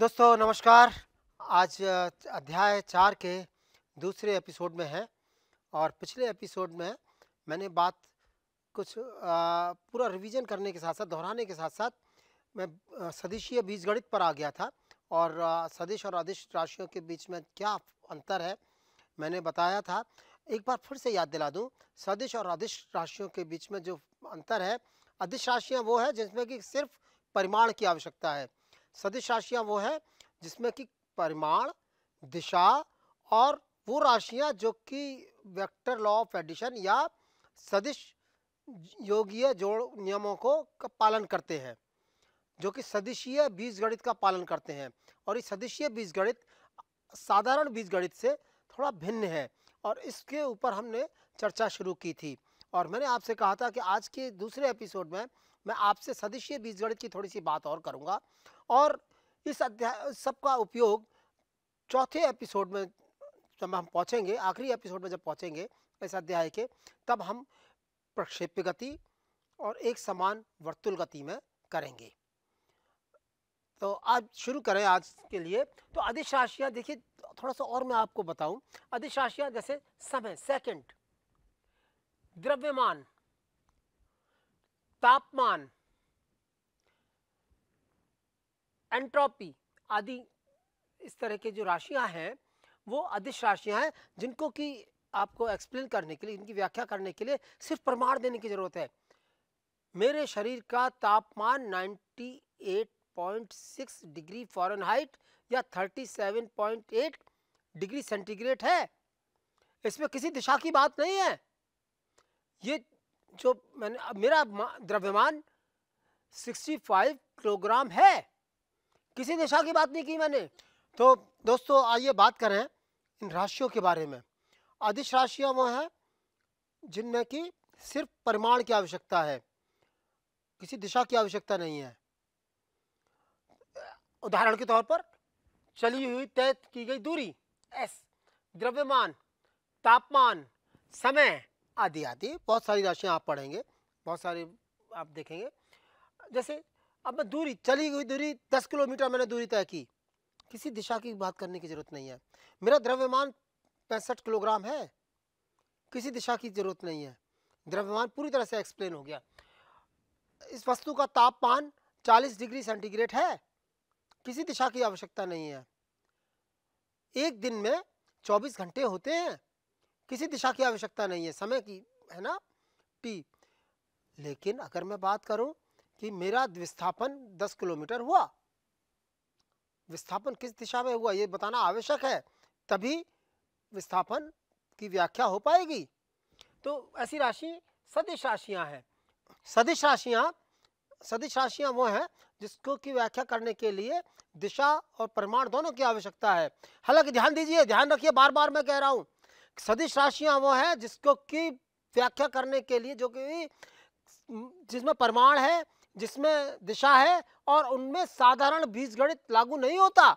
दोस्तों नमस्कार आज अध्याय चार के दूसरे एपिसोड में हैं और पिछले एपिसोड में मैंने बात कुछ पूरा रिवीजन करने के साथ साथ दोहराने के साथ साथ मैं सदिशीय बीजगणित पर आ गया था और सदिश और अदिश राशियों के बीच में क्या अंतर है मैंने बताया था एक बार फिर से याद दिला दूं सदिश और अदिश राशियों के बीच में जो अंतर है अदिश राशियाँ वो है जिसमें कि सिर्फ परिमाण की आवश्यकता है सदिश राशियाँ वो हैं जिसमें कि परिमाण दिशा और वो राशियाँ जो कि वेक्टर लॉ ऑफ एडिशन या सदिश योगीय जोड़ नियमों को का पालन करते हैं जो कि सदिशीय बीजगणित का पालन करते हैं और इस सदिशीय बीजगणित साधारण बीजगणित से थोड़ा भिन्न है और इसके ऊपर हमने चर्चा शुरू की थी और मैंने आपसे कहा था कि आज के दूसरे एपिसोड में मैं आपसे सदिशीय बीजगणित की थोड़ी सी बात और करूँगा और इस अध्याय सबका उपयोग चौथे एपिसोड में जब हम पहुँचेंगे आखिरी एपिसोड में जब पहुँचेंगे इस अध्याय के तब हम प्रक्षेप्य गति और एक समान वर्तुल गति में करेंगे तो आज शुरू करें आज के लिए तो अधिश राशियाँ देखिए थोड़ा सा और मैं आपको बताऊं अधिश राशियाँ जैसे समय सेकंड द्रव्यमान तापमान एंट्रोपी आदि इस तरह के जो राशियां हैं वो अदिश राशियां हैं जिनको कि आपको एक्सप्लेन करने के लिए इनकी व्याख्या करने के लिए सिर्फ प्रमाण देने की ज़रूरत है मेरे शरीर का तापमान 98.6 डिग्री फॉरेनहाइट या 37.8 डिग्री सेंटीग्रेड है इसमें किसी दिशा की बात नहीं है ये जो मैंने मेरा द्रव्यमान 65 किलोग्राम है किसी दिशा की बात नहीं की मैंने तो दोस्तों आइए बात करें इन राशियों के बारे में अधिश राशियाँ वो हैं जिनमें कि सिर्फ परिमाण की आवश्यकता है किसी दिशा की आवश्यकता नहीं है उदाहरण के तौर पर चली हुई तय की गई दूरी एस द्रव्यमान तापमान समय आदि आदि बहुत सारी राशियाँ आप पढ़ेंगे बहुत सारी आप देखेंगे जैसे अब मैं दूरी चली हुई दूरी दस किलोमीटर मैंने दूरी तय की किसी दिशा की बात करने की ज़रूरत नहीं है मेरा द्रव्यमान पैंसठ किलोग्राम है किसी दिशा की ज़रूरत नहीं है द्रव्यमान पूरी तरह से एक्सप्लेन हो गया इस वस्तु का तापमान 40 डिग्री सेंटीग्रेड है किसी दिशा की आवश्यकता नहीं है एक दिन में 24 घंटे होते हैं किसी दिशा की आवश्यकता नहीं है समय की है ना टी लेकिन अगर मैं बात करूं कि मेरा विस्थापन 10 किलोमीटर हुआ विस्थापन किस दिशा में हुआ ये बताना आवश्यक है तभी विस्थापन की व्याख्या हो पाएगी तो ऐसी राशि सदिश राशियां हैं सदिश राशियां सदिश राशियां वो हैं जिसको की व्याख्या करने के लिए दिशा और परिमाण दोनों की आवश्यकता है हालांकि ध्यान दीजिए ध्यान रखिए बार बार मैं कह रहा हूँ सदिश राशियां वो हैं जिसको की व्याख्या करने के लिए जो कि जिसमें प्रमाण है जिसमें दिशा है और उनमें साधारण बीजगणित लागू नहीं होता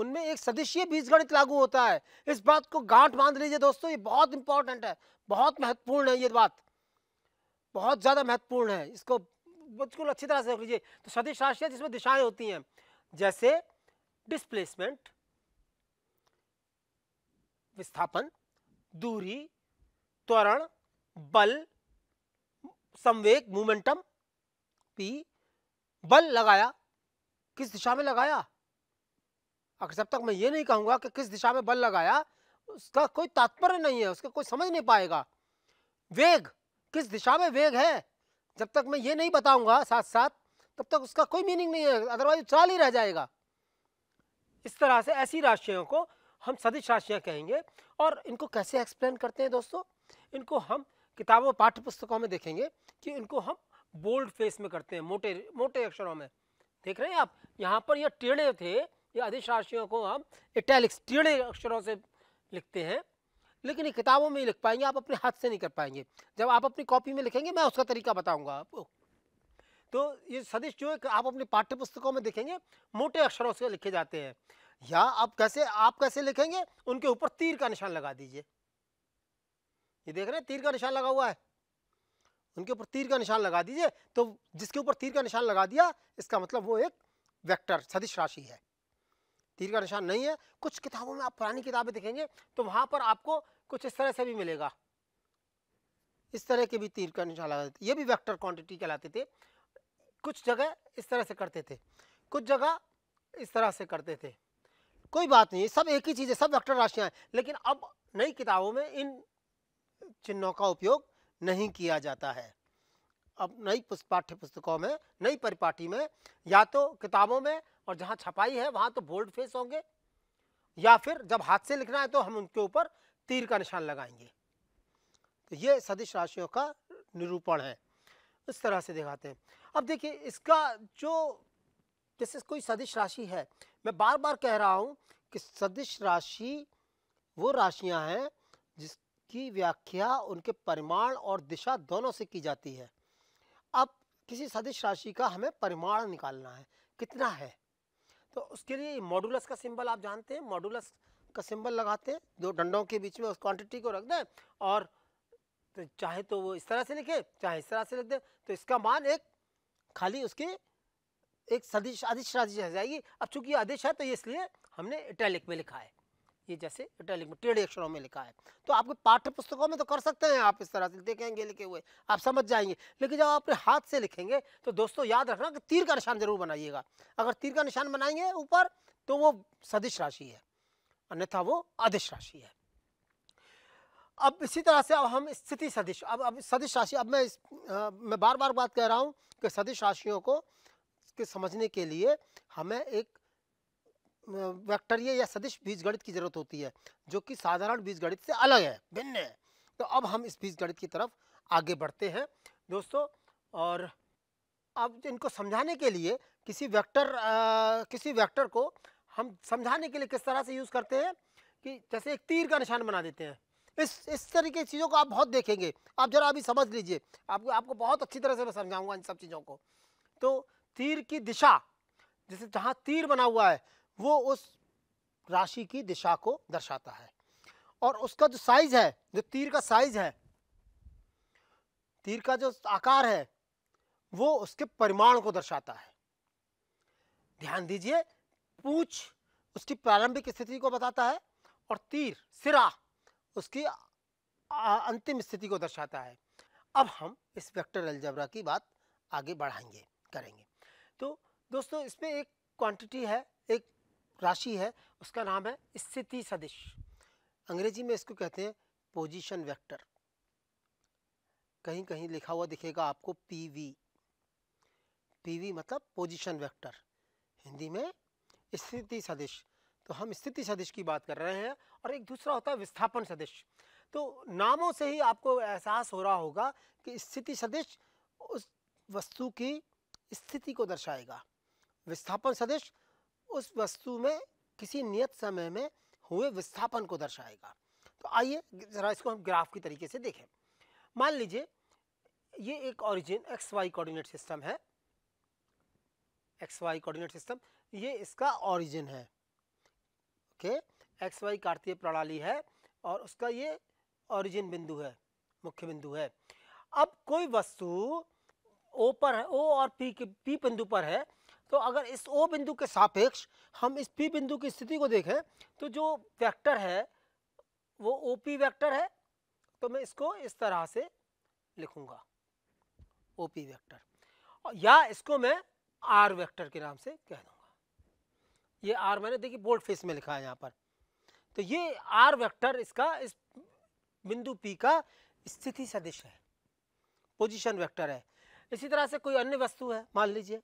उनमें एक सदिशीय बीजगणित लागू होता है इस बात को गांठ बांध लीजिए दोस्तों ये बहुत इंपॉर्टेंट है बहुत महत्वपूर्ण है ये बात बहुत ज़्यादा महत्वपूर्ण है इसको बिल्कुल अच्छी तरह से रख लीजिए तो सदिश राशियाँ जिसमें दिशाएं होती हैं जैसे डिस्प्लेसमेंट विस्थापन दूरी त्वरण बल संवेग मोमेंटम पी बल लगाया किस दिशा में लगाया अगर जब तक मैं ये नहीं कहूँगा कि किस दिशा में बल लगाया उसका कोई तात्पर्य नहीं है उसका कोई समझ नहीं पाएगा वेग किस दिशा में वेग है जब तक मैं ये नहीं बताऊंगा साथ साथ तब तक उसका कोई मीनिंग नहीं है अदरवाइज चाल ही रह जाएगा इस तरह से ऐसी राशियों को हम सदिश राशियाँ कहेंगे और इनको कैसे एक्सप्लेन करते हैं दोस्तों इनको हम किताबों पाठ्य पुस्तकों में देखेंगे कि इनको हम बोल्ड फेस में करते हैं मोटे मोटे अक्षरों में देख रहे हैं आप यहाँ पर यह टेढ़े थे ये अधिश राशियों को हम इटैलिक्स टेढ़े अक्षरों से लिखते हैं लेकिन ये किताबों में ही लिख पाएंगे आप अपने हाथ से नहीं कर पाएंगे जब आप अपनी कॉपी में लिखेंगे मैं उसका तरीका बताऊंगा आपको तो ये सदिश जो है आप अपनी पाठ्य पुस्तकों में देखेंगे मोटे अक्षरों से लिखे जाते हैं या आप कैसे आप कैसे लिखेंगे उनके ऊपर तीर का निशान लगा दीजिए ये देख रहे हैं तीर का निशान लगा हुआ है उनके ऊपर तीर का निशान लगा दीजिए तो जिसके ऊपर तीर का निशान लगा दिया इसका मतलब वो एक वेक्टर सदिश राशि है तीर का निशान नहीं है कुछ किताबों में आप पुरानी किताबें देखेंगे तो वहाँ पर आपको कुछ इस तरह से भी मिलेगा इस तरह के भी तीर का निशान लगा देते ये भी वैक्टर क्वान्टिटी कहलाते थे कुछ जगह इस तरह से करते थे कुछ जगह इस तरह से करते थे कोई बात नहीं सब एक ही चीज़ है सब वेक्टर राशियाँ हैं लेकिन अब नई किताबों में इन चिन्हों का उपयोग नहीं किया जाता है अब नई पाठ्य पुस्तकों में नई परिपाटी में या तो किताबों में और जहाँ छपाई है वहाँ तो बोल्ड फेस होंगे या फिर जब हाथ से लिखना है तो हम उनके ऊपर तीर का निशान लगाएंगे तो ये सदिश राशियों का निरूपण है इस तरह से दिखाते हैं अब देखिए इसका जो जैसे कोई सदिश राशि है मैं बार बार कह रहा हूँ कि सदिश राशि वो राशियाँ हैं की व्याख्या उनके परिमाण और दिशा दोनों से की जाती है अब किसी सदिश राशि का हमें परिमाण निकालना है कितना है तो उसके लिए मॉडुलस का सिंबल आप जानते हैं मॉडुलस का सिंबल लगाते हैं दो डंडों के बीच में उस क्वांटिटी को रख दें और तो चाहे तो वो इस तरह से लिखे चाहे इस तरह से लिख दें तो इसका मान एक खाली उसकी एक सदिश अधिश राशि जाएगी अब चूंकि अधिश है तो ये इसलिए हमने इटैलिक में लिखा है ये जैसे इटैलिक में टेढ़े अक्षरों में लिखा है तो आपके पाठ्य पुस्तकों में तो कर सकते हैं आप इस तरह से देखेंगे लिखे हुए आप समझ जाएंगे लेकिन जब आप अपने हाथ से लिखेंगे तो दोस्तों याद रखना कि तीर का निशान जरूर बनाइएगा अगर तीर का निशान बनाएंगे ऊपर तो वो सदिश राशि है अन्यथा वो अधिश राशि है अब इसी तरह से अब हम स्थिति सदिश अब अब सदिश राशि अब मैं इस, आ, मैं बार बार बात कह रहा हूँ कि सदिश राशियों को समझने के लिए हमें एक वैक्टरीय या सदिश बीजगणित की जरूरत होती है जो कि साधारण बीजगणित से अलग है भिन्न है तो अब हम इस बीजगणित की तरफ आगे बढ़ते हैं दोस्तों और अब इनको समझाने के लिए किसी वेक्टर आ, किसी वेक्टर को हम समझाने के लिए किस तरह से यूज़ करते हैं कि जैसे एक तीर का निशान बना देते हैं इस इस तरीके की चीज़ों को आप बहुत देखेंगे आप जरा अभी समझ लीजिए आपको आपको बहुत अच्छी तरह से मैं समझाऊंगा इन सब चीज़ों को तो तीर की दिशा जैसे जहाँ तीर बना हुआ है वो उस राशि की दिशा को दर्शाता है और उसका जो साइज है जो तीर का साइज है तीर का जो आकार है वो उसके परिमाण को दर्शाता है ध्यान दीजिए पूछ उसकी प्रारंभिक स्थिति को बताता है और तीर सिरा उसकी अंतिम स्थिति को दर्शाता है अब हम इस वेक्टर अलजबरा की बात आगे बढ़ाएंगे करेंगे तो दोस्तों इसमें एक क्वांटिटी है एक राशि है उसका नाम है स्थिति सदिश अंग्रेजी में इसको कहते हैं पोजीशन वेक्टर कहीं कहीं लिखा हुआ दिखेगा आपको पीवी पीवी मतलब पोजीशन वेक्टर हिंदी में स्थिति सदिश तो हम स्थिति सदिश की बात कर रहे हैं और एक दूसरा होता है विस्थापन सदिश तो नामों से ही आपको एहसास हो रहा होगा कि स्थिति सदिश उस वस्तु की स्थिति को दर्शाएगा विस्थापन सदिश उस वस्तु में किसी नियत समय में हुए विस्थापन को दर्शाएगा तो आइए ज़रा इसको हम ग्राफ की तरीके से देखें मान लीजिए ये एक origin X Y coordinate system है एक्स वाई कोऑर्डिनेट सिस्टम ये इसका ऑरिजिन है ओके एक्स वाई कार्तीय प्रणाली है और उसका ये ऑरिजिन बिंदु है मुख्य बिंदु है अब कोई वस्तु ओ पर है ओ और पी के पी बिंदु पर है तो अगर इस ओ बिंदु के सापेक्ष हम इस पी बिंदु की स्थिति को देखें तो जो वेक्टर है वो ओ पी वैक्टर है तो मैं इसको इस तरह से लिखूंगा ओ पी वैक्टर या इसको मैं आर वैक्टर के नाम से कह दूंगा ये आर मैंने देखिए बोल्ड फेस में लिखा है यहाँ पर तो ये आर वैक्टर इसका इस बिंदु पी का स्थिति सदिश है पोजिशन वैक्टर है इसी तरह से कोई अन्य वस्तु है मान लीजिए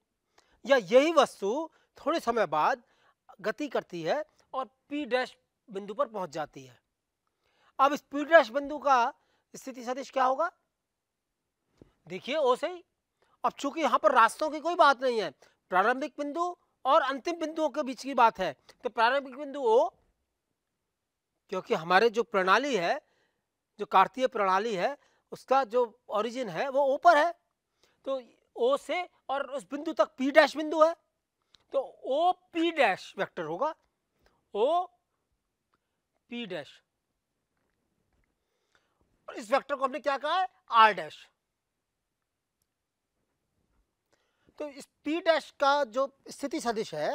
या यही वस्तु थोड़े समय बाद गति करती है और पी डैश बिंदु पर पहुंच जाती है अब इस पी डैश बिंदु का स्थिति सदिश क्या होगा देखिए ओ से ही अब चूंकि यहां पर रास्तों की कोई बात नहीं है प्रारंभिक बिंदु और अंतिम बिंदुओं के बीच की बात है तो प्रारंभिक बिंदु ओ क्योंकि हमारे जो प्रणाली है जो कार्तीय प्रणाली है उसका जो ओरिजिन है वो ऊपर है तो ओ से और उस बिंदु तक पी डैश बिंदु है तो ओ पी डैश वेक्टर होगा ओ पी डैश और इस वेक्टर को हमने क्या कहा है आर डैश तो इस पी डैश का जो स्थिति सदिश है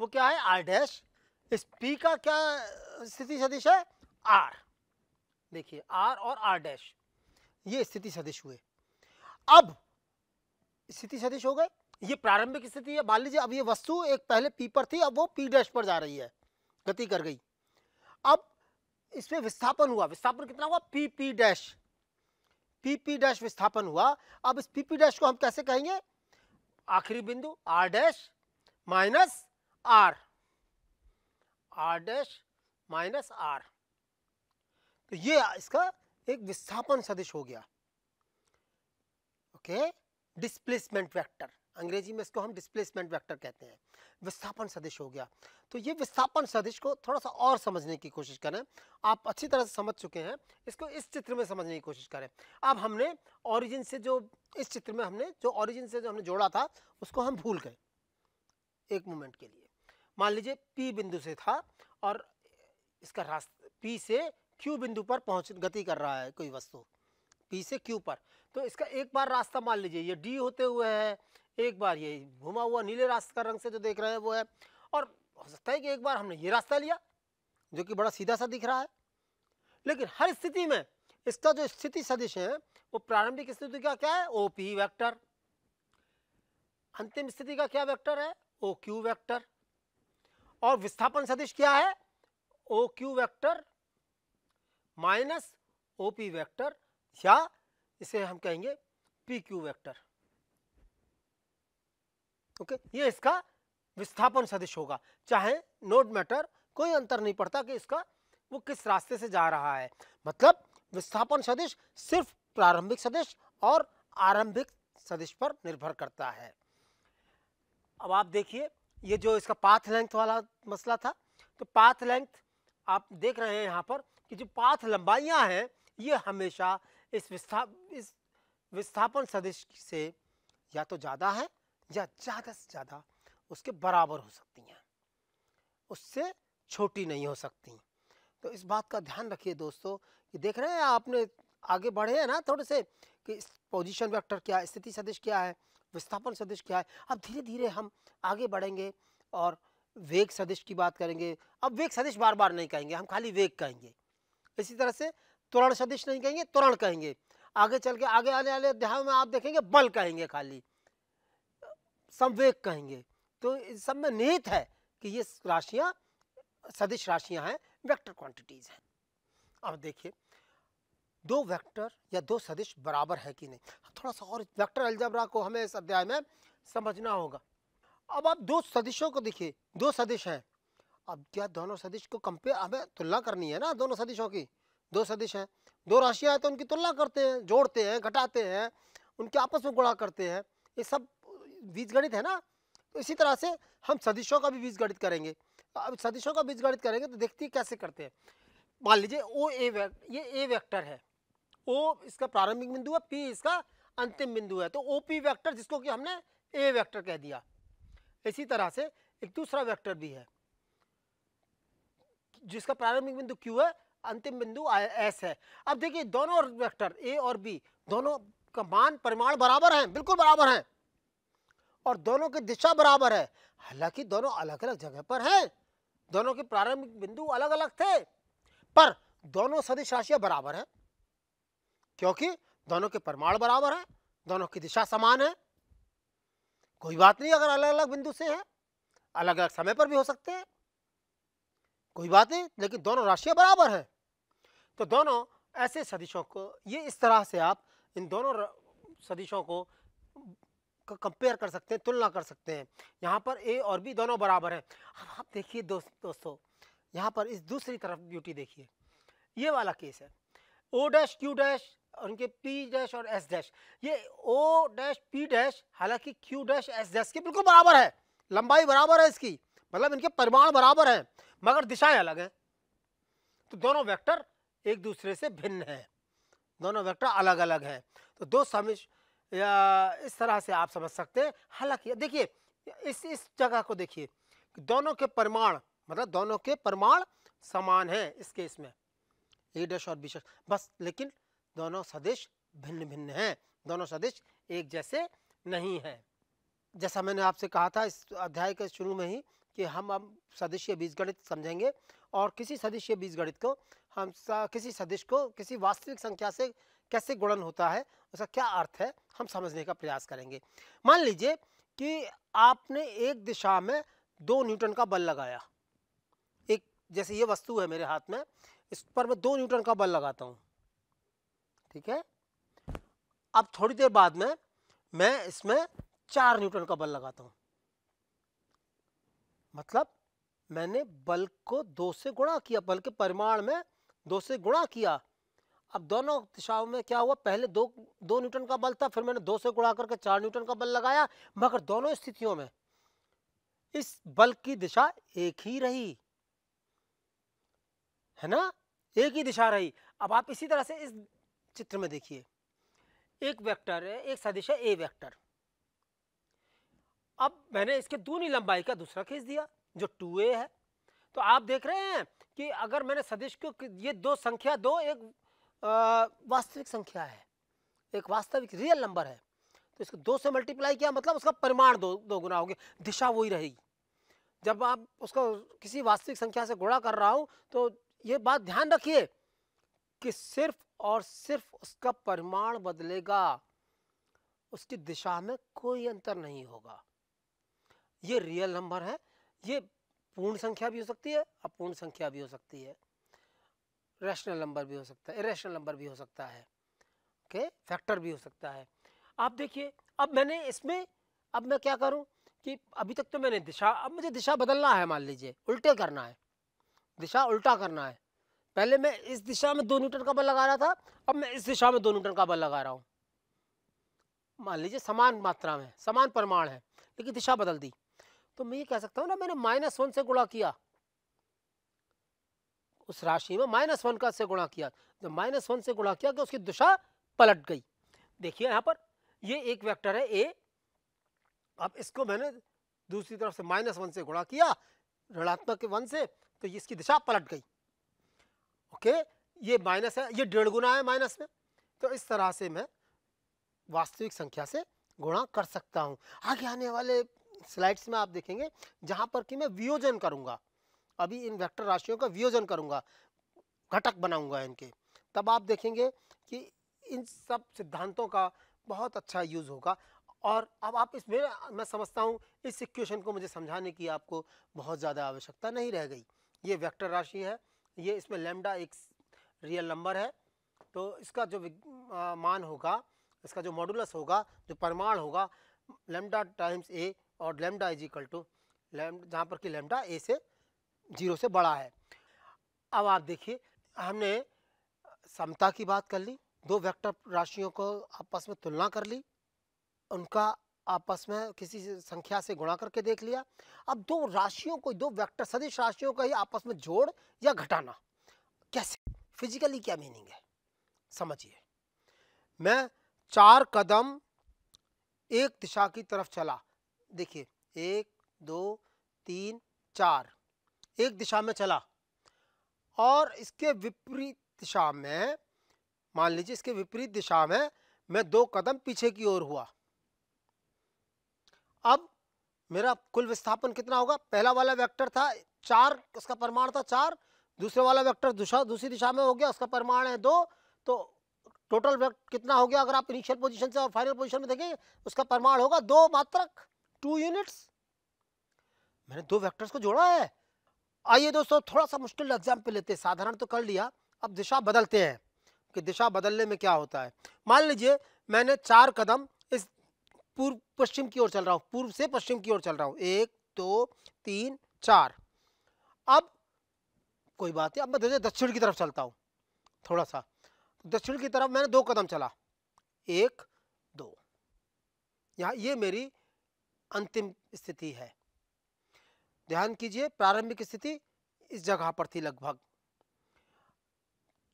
वो क्या है आर डैश इस पी का क्या स्थिति सदिश है आर देखिए आर और आर डैश ये स्थिति सदिश हुए अब स्थिति सदिश हो गए ये प्रारंभिक स्थिति है मान लीजिए अब ये वस्तु एक पहले पी पर थी अब वो पी डैश पर जा रही है गति कर गई अब इसमें विस्थापन हुआ विस्थापन कितना हुआ P P dash P P dash विस्थापन हुआ अब इस पी पी डैश को हम कैसे कहेंगे आखिरी बिंदु R dash minus R R dash minus R तो ये इसका एक विस्थापन सदिश हो गया ओके okay? डिस्प्लेसमेंट वेक्टर अंग्रेजी में इसको हम डिस्प्लेसमेंट वेक्टर कहते हैं विस्थापन सदिश हो गया तो ये विस्थापन सदिश को थोड़ा सा और समझने की कोशिश करें आप अच्छी तरह से समझ चुके हैं इसको इस चित्र में समझने की कोशिश करें अब हमने ओरिजिन से जो इस चित्र में हमने जो ओरिजिन से जो हमने जोड़ा था उसको हम भूल गए एक मोमेंट के लिए मान लीजिए पी बिंदु से था और इसका रास्ता पी से क्यू बिंदु पर पहुँच गति कर रहा है कोई वस्तु पी से क्यू पर तो इसका एक बार रास्ता मान लीजिए ये डी होते हुए है एक बार ये घुमा हुआ नीले रास्ते का रंग से जो देख रहे हैं वो है और हो सकता है कि एक बार हमने ये रास्ता लिया जो कि बड़ा सीधा सा दिख रहा है लेकिन हर स्थिति में इसका जो स्थिति सदिश है वो प्रारंभिक स्थिति का क्या है ओ पी वैक्टर अंतिम स्थिति का क्या वैक्टर है ओ क्यू वैक्टर और विस्थापन सदिश क्या है O Q vector minus O P vector या इसे हम कहेंगे पी क्यू वैक्टर ओके ये इसका विस्थापन सदिश होगा चाहे नोट मैटर कोई अंतर नहीं पड़ता कि इसका वो किस रास्ते से जा रहा है मतलब विस्थापन सदिश सिर्फ प्रारंभिक सदिश और आरंभिक सदिश पर निर्भर करता है अब आप देखिए ये जो इसका पाथ लेंथ वाला मसला था तो पाथ लेंथ आप देख रहे हैं यहाँ पर कि जो पाथ लंबाइयाँ हैं ये हमेशा इस विस्था इस विस्थापन सदिश से या तो ज़्यादा है या ज़्यादा से ज़्यादा उसके बराबर हो सकती हैं उससे छोटी नहीं हो सकती तो इस बात का ध्यान रखिए दोस्तों कि देख रहे हैं आपने आगे बढ़े हैं ना थोड़े से कि इस पोजीशन वेक्टर क्या है स्थिति सदिश क्या है विस्थापन सदिश क्या है अब धीरे धीरे हम आगे बढ़ेंगे और वेग सदिश की बात करेंगे अब वेग सदिश बार बार नहीं कहेंगे हम खाली वेग कहेंगे इसी तरह से त्वरण सदिश नहीं कहेंगे तुरंत कहेंगे आगे चल के आगे आने वाले अध्याय में आप देखेंगे बल कहेंगे खाली संवेग कहेंगे तो इस सब में निहित है कि ये राशियां सदिश राशियां हैं वेक्टर क्वांटिटीज हैं अब देखिए दो वेक्टर या दो सदिश बराबर है कि नहीं थोड़ा सा और वेक्टर अलजबरा को हमें इस अध्याय में समझना होगा अब आप दो सदिशों को देखिए दो सदिश हैं अब क्या दोनों सदिश को कंपेयर हमें तुलना करनी है ना दोनों सदिशों की दो सदिश हैं दो राशियाँ हैं तो उनकी तुलना करते हैं जोड़ते हैं घटाते हैं उनके आपस में गुणा करते हैं ये सब बीजगणित है ना तो इसी तरह से हम सदिशों का भी बीजगणित करेंगे अब सदिशों का बीजगणित करेंगे तो देखते हैं कैसे करते हैं मान लीजिए ओ ए ये ए वैक्टर है ओ इसका प्रारंभिक बिंदु है पी इसका अंतिम बिंदु है तो ओ पी वैक्टर जिसको कि हमने ए वैक्टर कह दिया इसी तरह से एक दूसरा वैक्टर भी है जिसका प्रारंभिक बिंदु क्यू है अंतिम बिंदु एस है अब देखिए दोनों वेक्टर ए और बी दोनों का मान परिमाण बराबर हैं बिल्कुल बराबर हैं और दोनों की दिशा बराबर है हालांकि दोनों अलग अलग जगह पर हैं दोनों के प्रारंभिक बिंदु अलग अलग थे पर दोनों सदिश राशियां बराबर हैं क्योंकि दोनों के परिमाण बराबर हैं दोनों की दिशा समान है कोई बात नहीं अगर अलग अलग बिंदु से है अलग अलग समय पर भी हो सकते हैं कोई बात नहीं लेकिन दोनों राशियां बराबर हैं तो दोनों ऐसे सदिशों को ये इस तरह से आप इन दोनों सदिशों को कंपेयर कर सकते हैं तुलना कर सकते हैं यहाँ पर ए और बी दोनों बराबर हैं अब आप देखिए दोस्त दोस्तों यहाँ पर इस दूसरी तरफ ब्यूटी देखिए ये वाला केस है ओ डैश क्यू डैश और इनके पी डैश और एस डैश ये ओ डैश पी डैश हालांकि क्यू डैश एस डैश के बिल्कुल बराबर है लंबाई बराबर है इसकी मतलब इनके परिमाण बराबर हैं मगर दिशाएं अलग हैं तो दोनों वेक्टर एक दूसरे से भिन्न है दोनों वेक्टर अलग अलग हैं तो दो समिश या इस तरह से आप समझ सकते हैं हालांकि देखिए इस इस जगह को देखिए दोनों के परमाण मतलब दोनों के परमाण समान हैं इस केस में ए डैश और बी डैश बस लेकिन दोनों सदिश भिन्न भिन्न हैं दोनों सदिश एक जैसे नहीं हैं जैसा मैंने आपसे कहा था इस अध्याय के शुरू में ही कि हम अब सदस्य बीजगणित समझेंगे और किसी सदस्य बीजगणित को हम किसी सदिश को किसी वास्तविक संख्या से कैसे गुणन होता है उसका क्या अर्थ है हम समझने का प्रयास करेंगे मान लीजिए कि आपने एक दिशा में दो न्यूटन का बल लगाया एक जैसे ये वस्तु है मेरे हाथ में इस पर मैं दो न्यूटन का बल लगाता हूँ ठीक है अब थोड़ी देर बाद में मैं इसमें चार न्यूटन का बल लगाता हूँ मतलब मैंने बल को दो से गुणा किया बल के परिमाण में दो से गुणा किया अब दोनों दिशाओं में क्या हुआ पहले दो दो न्यूटन का बल था फिर मैंने दो से गुणा करके चार न्यूटन का बल लगाया मगर दोनों स्थितियों में इस बल की दिशा एक ही रही है ना एक ही दिशा रही अब आप इसी तरह से इस चित्र में देखिए एक वेक्टर है एक सदिश है ए वेक्टर अब मैंने इसके दूनी लंबाई का दूसरा खींच दिया जो टू ए है तो आप देख रहे हैं कि अगर मैंने सदिश को ये दो संख्या दो एक वास्तविक संख्या है एक वास्तविक रियल नंबर है तो इसको दो से मल्टीप्लाई किया मतलब उसका परिमाण दो दो गुना हो गया दिशा वही रहेगी जब आप उसको किसी वास्तविक संख्या से गुणा कर रहा हूँ तो ये बात ध्यान रखिए कि सिर्फ और सिर्फ उसका परिमाण बदलेगा उसकी दिशा में कोई अंतर नहीं होगा ये रियल नंबर है ये पूर्ण संख्या भी हो सकती है अपूर्ण संख्या भी हो सकती है रैशनल नंबर भी हो सकता है इरेशनल नंबर भी हो सकता है ओके फैक्टर भी हो सकता है आप देखिए अब मैंने इसमें अब मैं क्या करूं कि अभी तक तो मैंने दिशा अब मुझे दिशा बदलना है मान लीजिए उल्टे करना है दिशा उल्टा करना है पहले मैं इस दिशा में दो न्यूटन का बल लगा रहा था अब मैं इस दिशा में दो न्यूटन का बल लगा रहा हूँ मान लीजिए समान मात्रा में समान प्रमाण है लेकिन दिशा बदल दी तो मैं ये कह सकता हूँ ना मैंने माइनस वन से गुणा किया उस राशि में माइनस वन का से गुणा किया जब माइनस वन से गुणा किया तो उसकी दिशा पलट गई देखिए यहाँ पर ये एक वेक्टर है ए अब इसको मैंने दूसरी तरफ से माइनस वन से गुणा किया ऋणात्मक वन से तो इसकी दिशा पलट गई ओके ये माइनस है ये डेढ़ गुना है माइनस में तो इस तरह से मैं वास्तविक संख्या से गुणा कर सकता हूँ आगे आने वाले स्लाइड्स में आप देखेंगे जहाँ पर कि मैं वियोजन करूँगा अभी इन वेक्टर राशियों का वियोजन करूँगा घटक बनाऊँगा इनके तब आप देखेंगे कि इन सब सिद्धांतों का बहुत अच्छा यूज़ होगा और अब आप इसमें मैं समझता हूँ इस इक्वेशन को मुझे समझाने की आपको बहुत ज़्यादा आवश्यकता नहीं रह गई ये वेक्टर राशि है ये इसमें लेमडा एक रियल नंबर है तो इसका जो मान होगा इसका जो मॉडुलस होगा जो परमाण होगा लेमडा टाइम्स ए और लेमडा इज इक्वल टू जहाँ पर कि लेमडा ए से जीरो से बड़ा है अब आप देखिए हमने समता की बात कर ली दो वेक्टर राशियों को आपस में तुलना कर ली उनका आपस में किसी संख्या से गुणा करके देख लिया अब दो राशियों को दो वेक्टर सदिश राशियों का ही आपस में जोड़ या घटाना कैसे फिजिकली क्या मीनिंग है समझिए मैं चार कदम एक दिशा की तरफ चला देखिए एक दो तीन चार एक दिशा में चला और इसके विपरीत दिशा में मान लीजिए इसके विपरीत दिशा में मैं दो कदम पीछे की ओर हुआ अब मेरा कुल विस्थापन कितना होगा पहला वाला वेक्टर था चार उसका परमाण था चार दूसरे वाला वेक्टर दूसरा दूसरी दिशा में हो गया उसका परमाण है दो तो टोटल वेक्टर कितना हो गया अगर आप इनिशियल पोजीशन से और फाइनल पोजीशन में देखेंगे उसका परमाण होगा दो मात्रक टू यूनिट्स मैंने दो वेक्टर्स को जोड़ा है आइए दोस्तों थोड़ा सा मुश्किल एग्जाम्पल लेते हैं साधारण तो कर लिया अब दिशा बदलते हैं कि दिशा बदलने में क्या होता है मान लीजिए मैंने चार कदम इस पूर्व पश्चिम की ओर चल रहा हूँ पूर्व से पश्चिम की ओर चल रहा हूँ एक दो तीन चार अब कोई बात नहीं अब मैं दक्षिण की तरफ चलता हूँ थोड़ा सा दक्षिण की तरफ मैंने दो कदम चला एक दो यहाँ ये मेरी अंतिम स्थिति है ध्यान कीजिए प्रारंभिक स्थिति इस जगह पर थी लगभग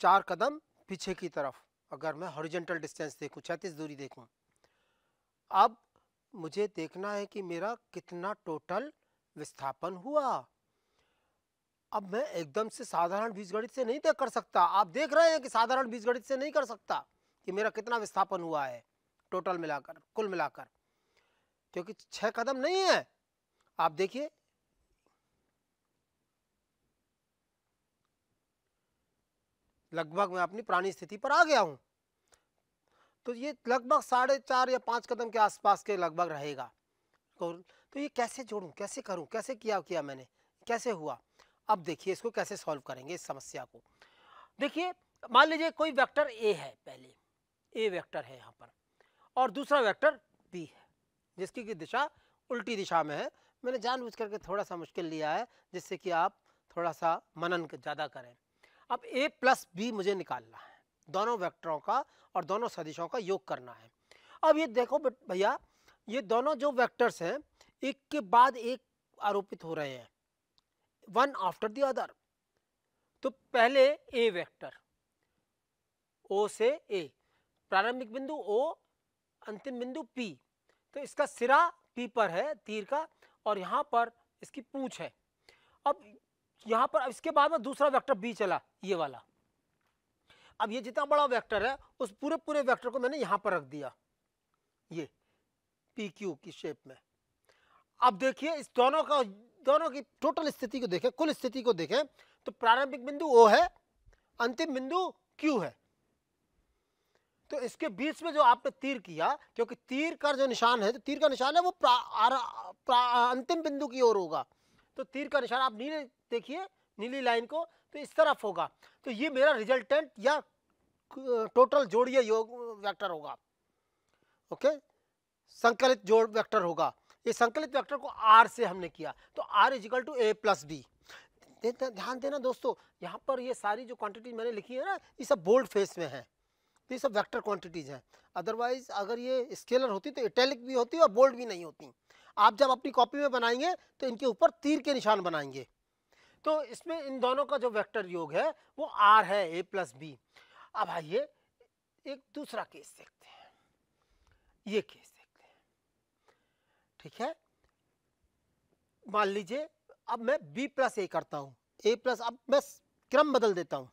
चार कदम पीछे की तरफ अगर मैं हॉरिजेंटल डिस्टेंस देखूं छत्तीस दूरी देखूं अब मुझे देखना है कि मेरा कितना टोटल विस्थापन हुआ अब मैं एकदम से साधारण बीजगणित से नहीं कर सकता आप देख रहे हैं कि साधारण बीजगणित से नहीं कर सकता कि मेरा कितना विस्थापन हुआ है टोटल मिलाकर कुल मिलाकर क्योंकि छह कदम नहीं है आप देखिए लगभग मैं अपनी प्राणी स्थिति पर आ गया हूं तो ये लगभग साढ़े चार या पांच कदम के आसपास के लगभग रहेगा तो ये कैसे जोड़ू कैसे करूं कैसे किया किया मैंने कैसे हुआ अब देखिए इसको कैसे सॉल्व करेंगे इस समस्या को देखिए मान लीजिए कोई वेक्टर ए है पहले ए वेक्टर है यहाँ पर और दूसरा वेक्टर बी है जिसकी की दिशा उल्टी दिशा में है मैंने जानबूझ करके थोड़ा सा मुश्किल लिया है जिससे कि आप थोड़ा सा मनन ज़्यादा करें अब ए प्लस बी मुझे निकालना है दोनों वेक्टरों का और दोनों सदिशों का योग करना है अब ये देखो भैया ये दोनों जो वेक्टर्स हैं एक के बाद एक आरोपित हो रहे हैं वन आफ्टर दी अदर तो पहले ए वेक्टर ओ से ए प्रारंभिक बिंदु ओ अंतिम बिंदु पी तो इसका सिरा पीपर है तीर का और यहाँ पर इसकी पूछ है अब यहाँ पर अब इसके बाद में दूसरा वेक्टर बी चला ये वाला अब ये जितना बड़ा वेक्टर है उस पूरे पूरे वेक्टर को मैंने यहाँ पर रख दिया ये पी क्यू की शेप में अब देखिए इस दोनों का दोनों की टोटल स्थिति को देखें कुल स्थिति को देखें तो प्रारंभिक बिंदु ओ है अंतिम बिंदु क्यू है तो इसके बीच में जो आपने तीर किया क्योंकि तीर का जो निशान है तो तीर का निशान है वो अंतिम बिंदु की ओर होगा तो तीर का निशान आप नीले देखिए नीली लाइन को तो इस तरफ होगा तो ये मेरा रिजल्टेंट या टोटल जोड़िए योग वैक्टर होगा ओके संकलित जोड़ वैक्टर होगा ये संकलित वैक्टर को आर से हमने किया तो R is equal to A plus B ध्यान देना दोस्तों यहाँ पर ये सारी जो क्वांटिटी मैंने लिखी है ना ये सब बोल्ड फेस में है तो ये सब वेक्टर क्वांटिटीज़ हैं अदरवाइज अगर ये स्केलर होती तो इटैलिक भी होती और बोल्ड भी नहीं होती आप जब अपनी कॉपी में बनाएंगे तो इनके ऊपर तीर के निशान बनाएंगे तो इसमें इन दोनों का जो वेक्टर योग है वो आर है ए प्लस बी अब आइए एक दूसरा केस देखते हैं ये केस देखते हैं ठीक है मान लीजिए अब मैं b प्लस ए करता हूँ ए प्लस अब मैं क्रम बदल देता हूँ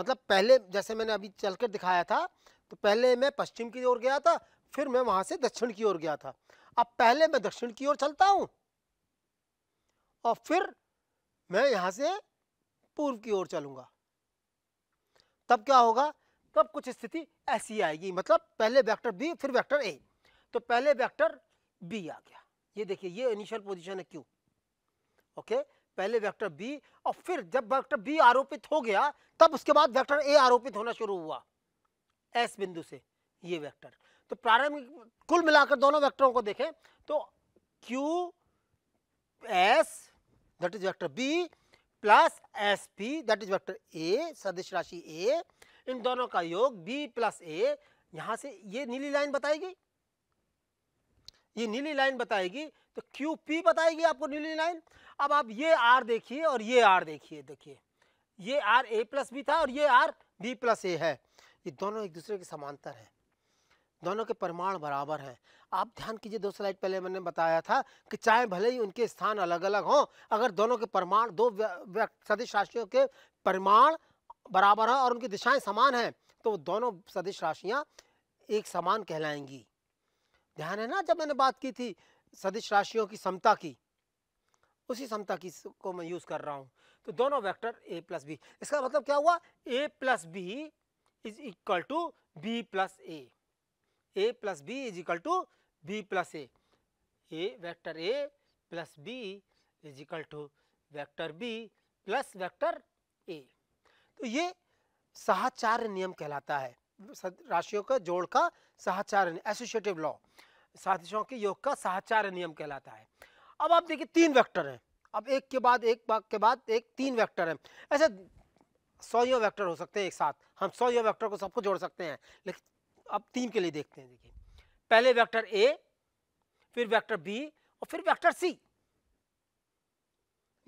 मतलब पहले जैसे मैंने अभी चलकर दिखाया था तो पहले मैं पश्चिम की ओर गया था फिर मैं वहां से दक्षिण की ओर गया था अब पहले मैं दक्षिण की ओर चलता हूँ और फिर मैं यहाँ से पूर्व की ओर चलूंगा तब क्या होगा तब कुछ स्थिति ऐसी आएगी मतलब पहले वेक्टर बी फिर वेक्टर ए तो पहले वेक्टर बी आ गया ये देखिए ये इनिशियल पोजीशन है क्यू ओके okay? पहले वेक्टर बी और फिर जब वेक्टर बी आरोपित हो गया तब उसके बाद वेक्टर ए आरोपित होना शुरू हुआ एस बिंदु से ये वेक्टर तो प्रारंभिक कुल मिलाकर दोनों वेक्टरों को देखें तो Q S that is vector B plus S P that is vector A सदिश राशि ए इन दोनों का योग बी प्लस ए यहां से ये नीली लाइन बताएगी ये नीली लाइन बताएगी तो क्यू पी बताएगी आपको नीली लाइन अब आप ये आर देखिए और ये आर देखिए देखिए ये आर ए प्लस बी था और ये आर बी प्लस ए है ये दोनों एक दूसरे के समांतर हैं दोनों के परिमाण बराबर हैं आप ध्यान कीजिए दो स्लाइड पहले मैंने बताया था कि चाहे भले ही उनके स्थान अलग अलग हों अगर दोनों के परिमाण दो सदिश राशियों के परिमाण बराबर हैं और उनकी दिशाएं समान हैं तो दोनों सदिश राशियाँ एक समान कहलाएंगी ध्यान है ना जब मैंने बात की थी सदिश राशियों की समता की उसी समता की को मैं यूज़ कर रहा हूं तो दोनों वेक्टर ए प्लस बी इसका मतलब क्या हुआ A plus B is equal to B plus A A plus B is equal to B plus A A vector A plus B is equal to vector B plus vector A तो ये साहचार्य नियम कहलाता है राशियों का जोड़ का साहचार्य associative law साजिशों के योग का सहचार्य नियम कहलाता है अब आप देखिए तीन वेक्टर हैं अब एक के बाद एक बाग के बाद एक तीन वेक्टर हैं ऐसे सौयों वेक्टर हो सकते हैं एक साथ हम सौयों वेक्टर को सबको जोड़ सकते हैं लेकिन अब तीन के लिए देखते हैं देखिए पहले वेक्टर ए फिर वेक्टर बी और फिर वेक्टर सी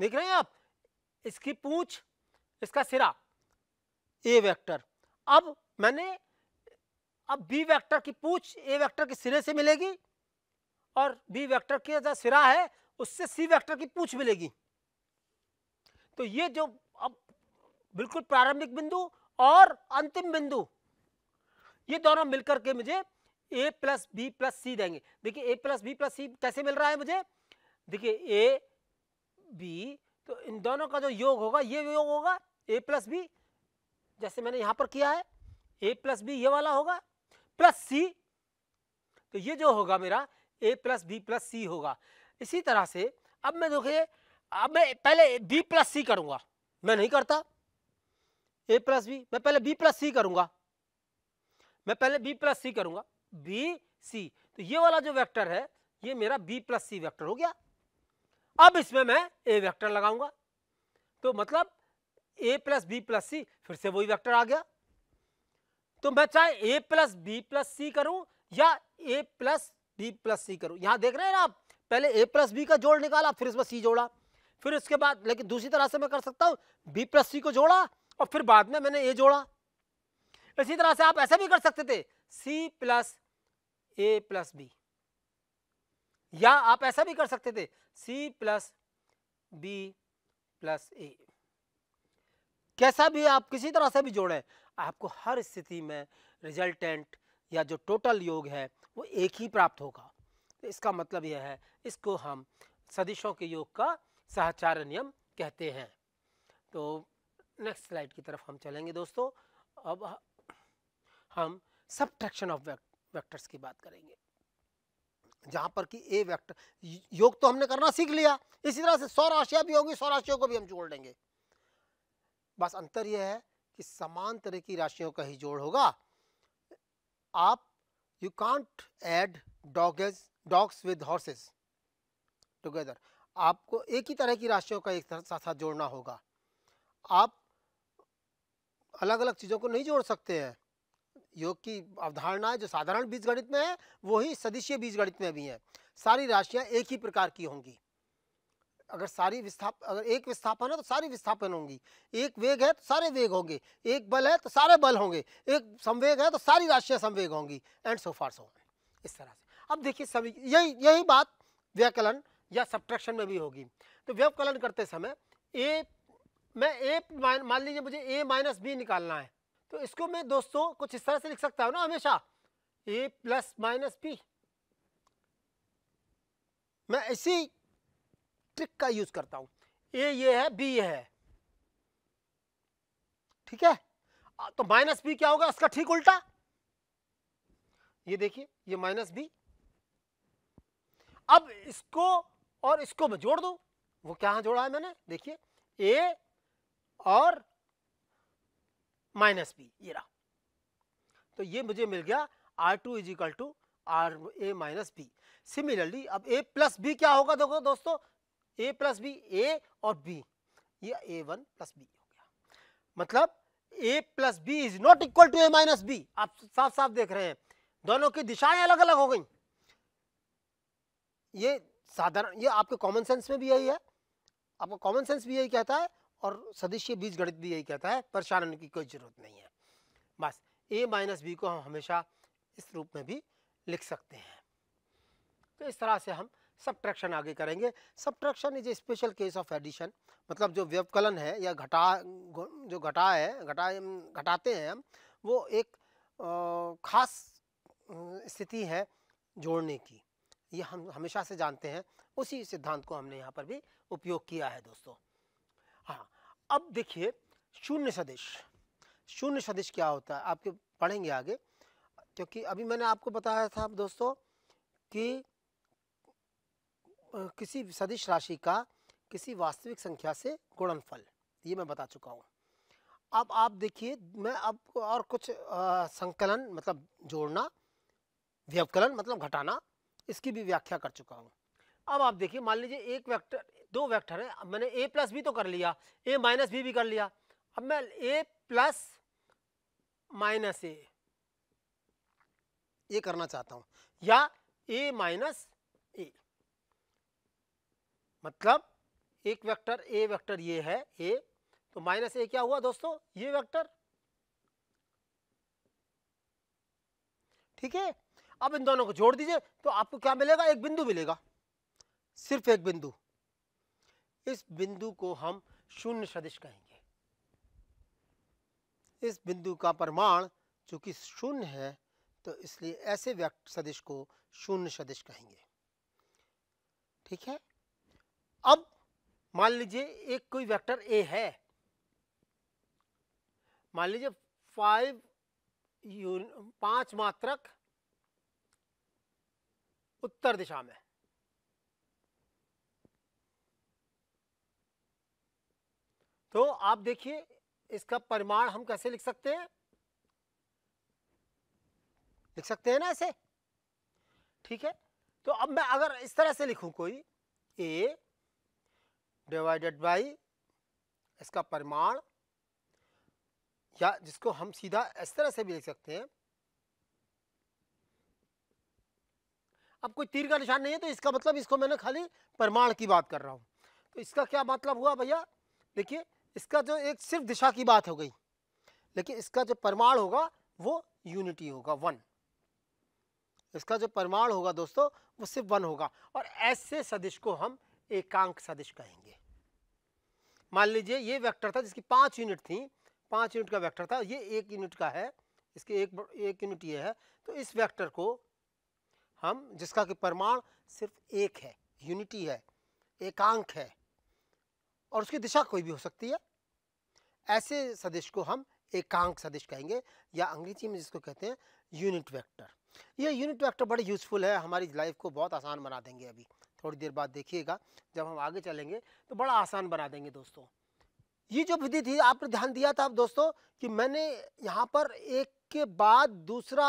देख रहे हैं आप इसकी पूछ इसका सिरा ए वेक्टर अब मैंने अब बी वेक्टर की पूछ ए वेक्टर के सिरे से मिलेगी और बी वेक्टर के जो सिरा है उससे सी वेक्टर की पूछ मिलेगी तो ये जो अब बिल्कुल प्रारंभिक बिंदु और अंतिम बिंदु ये दोनों मिलकर के मुझे A plus B plus C देंगे देखिए A plus B plus C कैसे मिल रहा है मुझे देखिए ए बी तो इन दोनों का जो योग होगा ये योग होगा ए प्लस बी जैसे मैंने यहां पर किया है ए प्लस बी ये वाला होगा प्लस सी तो ये जो होगा मेरा A plus B plus C होगा इसी तरह से अब मैं देखिए अब मैं पहले बी प्लस सी करूंगा मैं नहीं करता ए प्लस बी मैं पहले बी प्लस सी करूंगा मैं पहले बी प्लस सी करूंगा बी सी तो ये वाला जो वेक्टर है ये मेरा बी प्लस सी वैक्टर हो गया अब इसमें मैं ए वेक्टर लगाऊंगा तो मतलब A plus B plus C फिर से वही वेक्टर आ गया तो मैं चाहे A plus B plus C करूं या A plus B plus C करूं यहां देख रहे हैं ना आप पहले ए प्लस बी का जोड़ निकाला फिर उसमें सी जोड़ा फिर उसके बाद लेकिन दूसरी तरह से मैं कर सकता हूं बी प्लस सी को जोड़ा और फिर बाद में मैंने ए जोड़ा इसी तरह से आप ऐसा भी कर सकते थे C plus A plus B या आप ऐसा भी कर सकते थे C plus B plus A कैसा भी आप किसी तरह से भी जोड़े आपको हर स्थिति में रिजल्टेंट या जो टोटल योग है वो एक ही प्राप्त होगा तो इसका मतलब यह है इसको हम सदिशों के योग का सहचार नियम कहते हैं तो नेक्स्ट स्लाइड की तरफ हम चलेंगे दोस्तों अब हम ट्रैक्शन ऑफ वेक्टर्स की बात करेंगे जहाँ पर कि ए वेक्टर योग तो हमने करना सीख लिया इसी तरह से सौ राशियाँ भी होंगी सौ राशियों को भी हम जोड़ लेंगे बस अंतर यह है कि समान तरह की राशियों का ही जोड़ होगा आप you can't add dogs dogs with horses together आपको एक ही तरह की राशियों का एक साथ साथ जोड़ना होगा आप अलग अलग चीज़ों को नहीं जोड़ सकते हैं योग की अवधारणाएं जो साधारण बीजगणित में है वही सदिशीय बीजगणित में भी हैं सारी राशियां एक ही प्रकार की होंगी अगर सारी विस्थाप अगर एक विस्थापन है तो सारी विस्थापन होंगी एक वेग है तो सारे वेग होंगे एक बल है तो सारे बल होंगे एक संवेग है तो सारी राशियाँ संवेग होंगी एंड सो फार सो इस तरह से अब देखिए सभी यही यही बात व्याकलन या सब्ट्रैक्शन में भी होगी तो व्यवकलन करते समय ए मैं ए मान लीजिए मुझे ए माइनस बी निकालना है तो इसको मैं दोस्तों कुछ इस तरह से लिख सकता हूँ ना हमेशा ए प्लस माइनस बी मैं इसी ट्रिक का यूज करता हूं ए ये है बी ये है ठीक है तो माइनस बी क्या होगा इसका ठीक उल्टा ये देखिए ये माइनस बी अब इसको और इसको मैं जोड़ दू वो क्या जोड़ा है मैंने देखिए ए और माइनस बी ये रहा तो ये मुझे मिल गया R two is equal to R A minus B similarly अब ए प्लस बी क्या होगा देखो दोस्तों ए प्लस बी ए और बी ये ए वन प्लस बी हो गया मतलब A plus B is not equal to A minus B आप साफ साफ देख रहे हैं दोनों की दिशाएं अलग अलग हो गई ये साधारण ये आपके कॉमन सेंस में भी यही है आपका कॉमन सेंस भी यही कहता है और सदस्य बीज गणित भी यही कहता है परेशान होने की कोई जरूरत नहीं है बस ए माइनस बी को हम हमेशा इस रूप में भी लिख सकते हैं तो इस तरह से हम सब्ट्रैक्शन आगे करेंगे subtraction is a special case of addition मतलब जो व्यवकलन है या घटा जो घटा है घटा घटाते हैं हम वो एक ख़ास स्थिति है जोड़ने की ये हम हमेशा से जानते हैं उसी सिद्धांत को हमने यहाँ पर भी उपयोग किया है दोस्तों हाँ अब देखिए शून्य सदिश शून्य सदिश क्या होता है आपके पढ़ेंगे आगे क्योंकि अभी मैंने आपको बताया था दोस्तों कि किसी सदिश राशि का किसी वास्तविक संख्या से गुणनफल ये मैं बता चुका हूँ अब आप देखिए मैं अब और कुछ आ, संकलन मतलब जोड़ना व्यवकलन मतलब घटाना इसकी भी व्याख्या कर चुका हूँ अब आप देखिए मान लीजिए एक वेक्टर दो वेक्टर है मैंने ए प्लस भी तो कर लिया ए माइनस भी भी कर लिया अब मैं ए प्लस माइनस ए ये करना चाहता हूँ या ए माइनस मतलब एक वेक्टर ए वेक्टर ये है ए तो माइनस ए क्या हुआ दोस्तों ये वेक्टर ठीक है अब इन दोनों को जोड़ दीजिए तो आपको क्या मिलेगा एक बिंदु मिलेगा सिर्फ एक बिंदु इस बिंदु को हम शून्य सदिश कहेंगे इस बिंदु का प्रमाण चूंकि शून्य है तो इसलिए ऐसे व्यक्त सदिश को शून्य सदिश कहेंगे ठीक है अब मान लीजिए एक कोई वेक्टर ए है मान लीजिए फाइव पांच मात्रक उत्तर दिशा में तो आप देखिए इसका परिमाण हम कैसे लिख सकते हैं लिख सकते हैं ना ऐसे ठीक है तो अब मैं अगर इस तरह से लिखूं कोई ए डिवाइडेड बाई इसका परिमाण या जिसको हम सीधा इस तरह से भी लिख सकते हैं अब कोई तीर का निशान नहीं है तो इसका मतलब इसको मैंने खाली परिमाण की बात कर रहा हूं तो इसका क्या मतलब हुआ भैया देखिए इसका जो एक सिर्फ दिशा की बात हो गई लेकिन इसका जो परिमाण होगा वो यूनिटी होगा वन इसका जो परिमाण होगा दोस्तों वो सिर्फ वन होगा और ऐसे सदिश को हम एकांक सदिश कहेंगे मान लीजिए ये वेक्टर था जिसकी पाँच यूनिट थी पाँच यूनिट का वेक्टर था ये एक यूनिट का है इसके एक एक यूनिट ये है तो इस वेक्टर को हम जिसका कि परमाण सिर्फ एक है यूनिटी है एकांक है और उसकी दिशा कोई भी हो सकती है ऐसे सदिश को हम एकांक सदिश कहेंगे या अंग्रेजी में जिसको कहते हैं यूनिट वेक्टर ये यूनिट वेक्टर बड़े यूज़फुल है हमारी लाइफ को बहुत आसान बना देंगे अभी थोड़ी देर बाद देखिएगा जब हम आगे चलेंगे तो बड़ा आसान बना देंगे दोस्तों ये जो विधि थी आपने ध्यान दिया था दोस्तों कि मैंने यहाँ पर एक के बाद दूसरा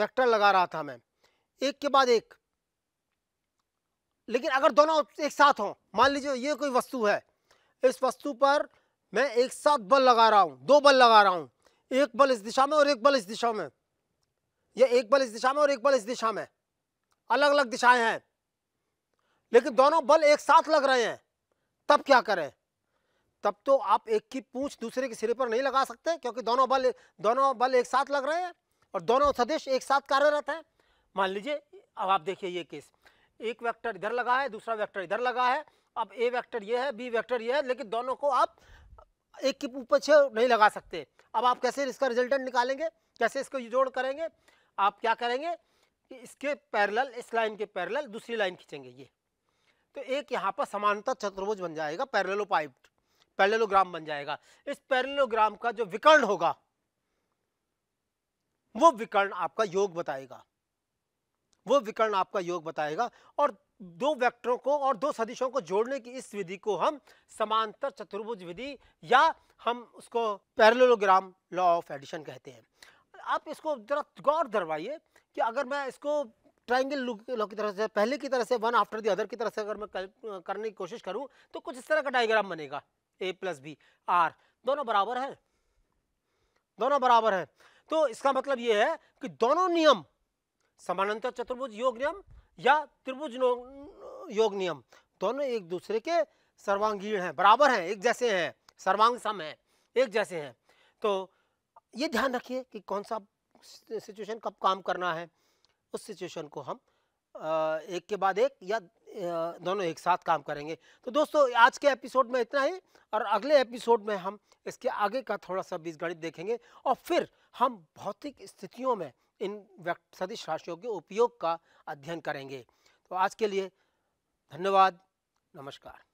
वेक्टर लगा रहा था मैं एक के बाद एक लेकिन अगर दोनों एक साथ हों मान लीजिए ये कोई वस्तु है इस वस्तु पर मैं एक साथ बल लगा रहा हूँ दो बल लगा रहा हूँ एक बल इस दिशा में और एक बल इस दिशा में या एक बल इस दिशा में और एक बल इस दिशा में अलग अलग दिशाएं हैं लेकिन दोनों बल एक साथ लग रहे हैं तब क्या करें तब तो आप एक की पूंछ दूसरे के सिरे पर नहीं लगा सकते क्योंकि दोनों बल दोनों बल एक साथ लग रहे हैं और दोनों सदिश एक साथ कार्यरत हैं मान लीजिए अब आप देखिए ये केस एक वेक्टर इधर लगा है दूसरा वेक्टर इधर लगा है अब ए वेक्टर ये है बी वेक्टर ये है लेकिन दोनों को आप एक की पूछ नहीं लगा सकते अब आप कैसे इसका रिजल्टेंट निकालेंगे कैसे इसको जोड़ करेंगे आप क्या करेंगे कि इसके पैरल इस लाइन के पैरल दूसरी लाइन खींचेंगे ये तो एक यहाँ पर समानता चतुर्भुज बन जाएगा पैरेलो पाइप पैरेलोग्राम बन जाएगा इस पैरेलोग्राम का जो विकर्ण होगा वो विकर्ण आपका योग बताएगा वो विकर्ण आपका योग बताएगा और दो वेक्टरों को और दो सदिशों को जोड़ने की इस विधि को हम समांतर चतुर्भुज विधि या हम उसको पैरेलोग्राम लॉ ऑफ एडिशन कहते हैं आप इसको जरा गौर दरवाइए कि अगर मैं इसको ट्राइंगल लॉ की तरफ से पहले की तरह से वन आफ्टर दी अदर की तरफ से अगर मैं करने की कोशिश करूँ तो कुछ इस तरह का डायग्राम बनेगा ए प्लस बी आर दोनों बराबर है दोनों बराबर है तो इसका मतलब ये है कि दोनों नियम समानांतर चतुर्भुज योग नियम या त्रिभुज योग नियम दोनों एक दूसरे के सर्वांगीण हैं बराबर हैं एक जैसे हैं सर्वांग सम हैं एक जैसे हैं तो ये ध्यान रखिए कि कौन सा सिचुएशन कब काम करना है उस सिचुएशन को हम एक के बाद एक या दोनों एक साथ काम करेंगे तो दोस्तों आज के एपिसोड में इतना ही और अगले एपिसोड में हम इसके आगे का थोड़ा सा बीजगणित देखेंगे और फिर हम भौतिक स्थितियों में इन सदिश राशियों के उपयोग का अध्ययन करेंगे तो आज के लिए धन्यवाद नमस्कार